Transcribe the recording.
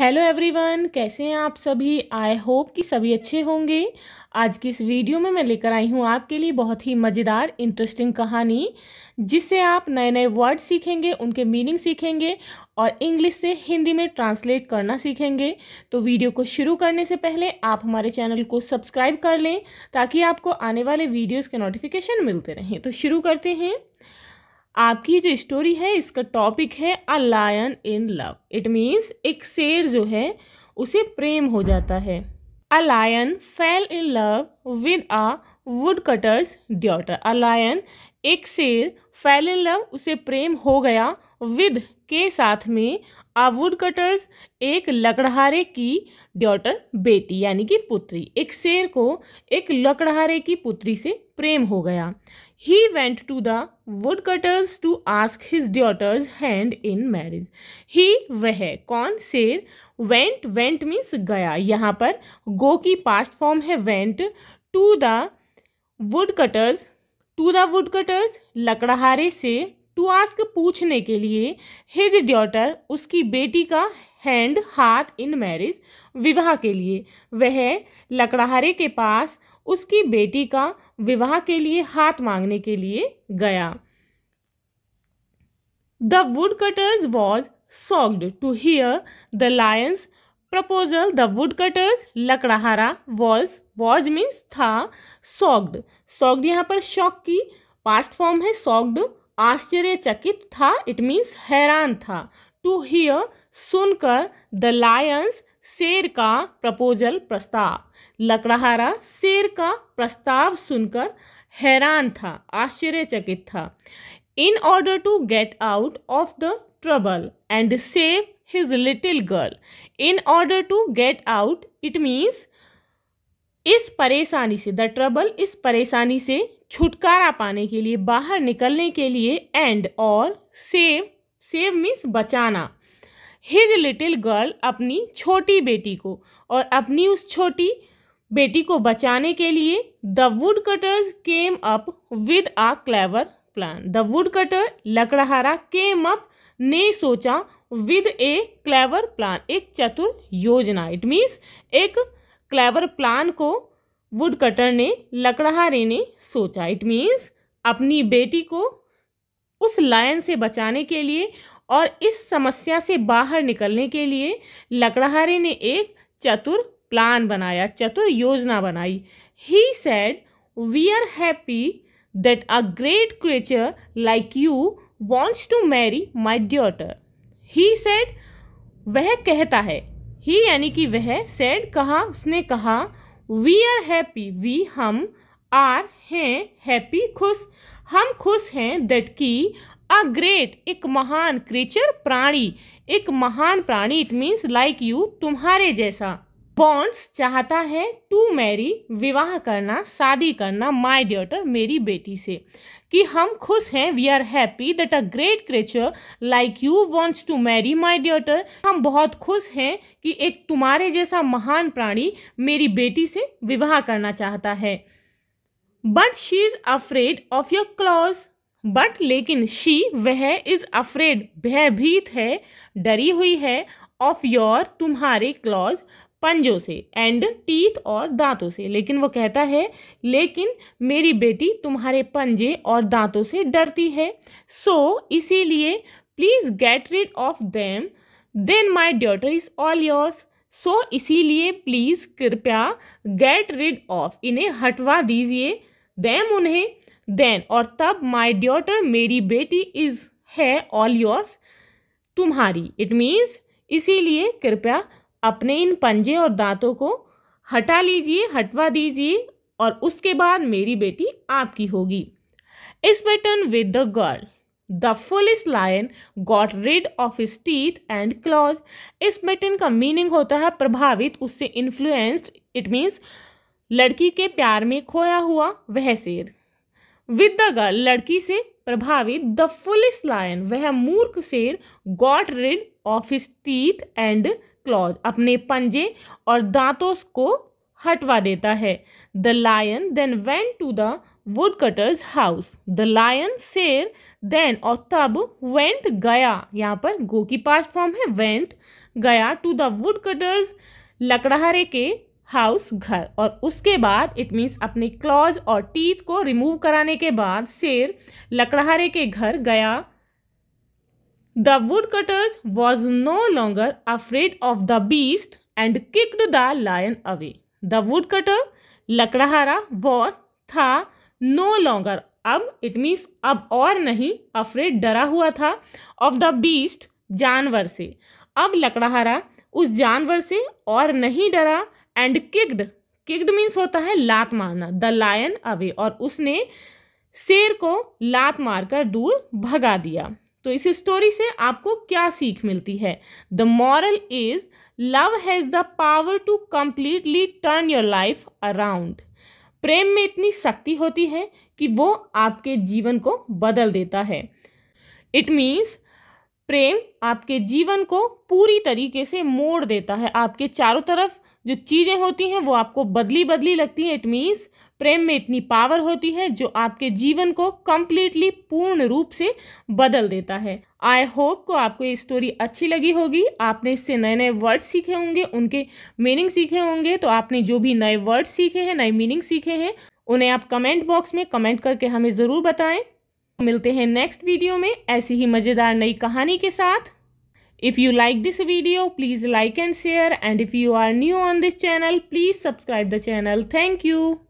Hello everyone कैसे हैं आप सभी आई होप कि सभी अच्छे होंगे आज की इस वीडियो में मैं लेकर आई हूं आपके लिए बहुत ही मज़ेदार इंटरेस्टिंग कहानी जिससे आप नए नए वर्ड सीखेंगे उनके मीनिंग सीखेंगे और इंग्लिश से हिंदी में ट्रांसलेट करना सीखेंगे तो वीडियो को शुरू करने से पहले आप हमारे चैनल को सब्सक्राइब कर लें ताकि आपको आने वाले वीडियोज़ के नोटिफिकेशन मिलते रहें तो शुरू करते हैं आपकी जो स्टोरी है इसका टॉपिक है a lion in love it means एक शेर जो है उसे प्रेम हो जाता है a lion fell in love with a woodcutter's daughter a lion एक शेर फेल इन लव उसे प्रेम हो गया विद के साथ में आ वुड कटर्स एक लकड़हारे की ड्योटर बेटी यानी कि पुत्री एक शेर को एक लकड़हारे की पुत्री से प्रेम हो गया he went to the woodcutter's to ask his daughter's hand in marriage he वह कौन शेर वेंट वेंट मीन्स गया यहाँ पर गो की पास्ट फॉर्म है went to the woodcutter's to the woodcutter's लकड़हारे से टू आस्क पूछने के लिए हिज ड्योटर उसकी बेटी का हैंड हाथ इन मैरिज विवाह के लिए वह लकड़हारे के पास उसकी बेटी का विवाह के लिए हाथ मांगने के लिए गया the woodcutter's was shocked to hear the lion's proposal the woodcutter's लकड़हारा वॉज वॉज मीन्स था सॉक्ड सॉक्ड यहाँ पर शॉक की पास्ट फॉर्म है सॉक्ड आश्चर्यचकित था इट मीन्स हैरान था टू हियर सुनकर द लायंस शेर का प्रपोजल प्रस्ताव लकड़हारा शेर का प्रस्ताव सुनकर हैरान था आश्चर्यचकित था in order to get out of the trouble and save his little girl in order to get out it means इस परेशानी से द ट्रबल इस परेशानी से छुटकारा पाने के लिए बाहर निकलने के लिए एंड और सेव सेव मीन्स बचाना हिज लिटिल गर्ल अपनी छोटी बेटी को और अपनी उस छोटी बेटी को बचाने के लिए the woodcutters came up with a clever plan the woodcutter लकड़हारा केम अप ने सोचा विद ए क्लेवर प्लान एक चतुर योजना इट मीन्स एक क्लेवर प्लान को वुड कटर ने लकड़हारे ने सोचा इट मीन्स अपनी बेटी को उस लायन से बचाने के लिए और इस समस्या से बाहर निकलने के लिए लकड़हारे ने एक चतुर प्लान बनाया चतुर योजना बनाई he said we are happy that a great creature like you wants to marry my daughter he said वह कहता है ही यानी कि वह सैड कहा उसने कहा वी आर हैप्पी वी हम आर हैं हैप्पी खुश हम खुश हैं दैट की अ ग्रेट एक महान क्रिएचर प्राणी एक महान प्राणी इट मीन्स लाइक यू तुम्हारे जैसा बॉन्स चाहता है टू मैरी विवाह करना शादी करना माई डॉटर मेरी बेटी से कि हम खुश हैं we are happy that a great creature like you wants to marry my daughter हम बहुत खुश हैं कि एक तुम्हारे जैसा महान प्राणी मेरी बेटी से विवाह करना चाहता है but she is afraid of your claws but लेकिन शी वह इज़ अफ्रेड भयभीत है डरी हुई है ऑफ योर तुम्हारे क्लॉज पंजों से एंड टीथ और दांतों से लेकिन वो कहता है लेकिन मेरी बेटी तुम्हारे पंजे और दांतों से डरती है सो so, इसीलिए please get rid of them then my daughter is all yours so इसीलिए प्लीज़ कृपया गेट रिड ऑफ इन्हें हटवा दीजिए देम उन्हें देन और तब माई ड्योटर मेरी बेटी इज़ है ऑल योर्स तुम्हारी इट मीन्स इसीलिए कृपया अपने इन पंजे और दांतों को हटा लीजिए हटवा दीजिए और उसके बाद मेरी बेटी आपकी होगी smitten with the girl the foolish lion got rid of his teeth and claws smitten का मीनिंग होता है प्रभावित उससे इन्फ्लुएंस्ड इट मीन्स लड़की के प्यार में खोया हुआ वह शेर विद द गर्ल लड़की से प्रभावित द फुलिस लायन वह मूर्ख शेर got rid of his teeth and claws अपने पंजे और दांतों को हटवा देता है the lion then went to the woodcutter's house the lion शेर देन और तब वेंट गया यहाँ पर गो की पास्ट फॉर्म है वेंट गया टू द वुड कटर्स लकड़हारे के हाउस घर और उसके बाद इट मीन्स अपने क्लॉज और टीथ को रिमूव कराने के बाद शेर लकड़हारे के घर गया the wood The was no no afraid of the beast and and the lion away the woodcutter लकड़ाहारा वॉज था नो लॉन्गर अब इट मीन्स अब और नहीं अफ्रेड डरा हुआ था ऑफ द बीस्ट जानवर से अब लकड़ाहारा उस जानवर से और नहीं डरा एंड किग्ड किग्ड मीन्स होता है लात मारना द लायन अवे और उसने शेर को लात मारकर दूर भगा दिया तो इस स्टोरी से आपको क्या सीख मिलती है the moral is love has the power to completely turn your life around प्रेम में इतनी शक्ति होती है कि वो आपके जीवन को बदल देता है इट मीन्स प्रेम आपके जीवन को पूरी तरीके से मोड़ देता है आपके चारों तरफ जो चीज़ें होती हैं वो आपको बदली बदली लगती हैं इट मीन्स प्रेम में इतनी पावर होती है जो आपके जीवन को कम्प्लीटली पूर्ण रूप से बदल देता है आई होप को आपको ये स्टोरी अच्छी लगी होगी आपने इससे नए नए वर्ड सीखे होंगे उनके मीनिंग सीखे होंगे तो आपने जो भी नए वर्ड सीखे हैं नए मीनिंग सीखे हैं उन्हें आप कमेंट बॉक्स में कमेंट करके हमें ज़रूर बताएं मिलते हैं नेक्स्ट वीडियो में ऐसी ही मज़ेदार नई कहानी के साथ If you like this video, please like and share and if you are new on this channel, please subscribe the channel. Thank you.